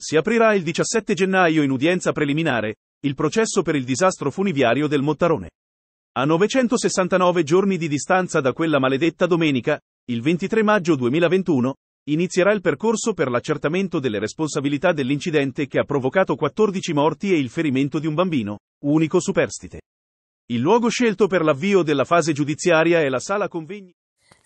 Si aprirà il 17 gennaio in udienza preliminare, il processo per il disastro funiviario del Mottarone. A 969 giorni di distanza da quella maledetta domenica, il 23 maggio 2021, inizierà il percorso per l'accertamento delle responsabilità dell'incidente che ha provocato 14 morti e il ferimento di un bambino, unico superstite. Il luogo scelto per l'avvio della fase giudiziaria è la sala convegni.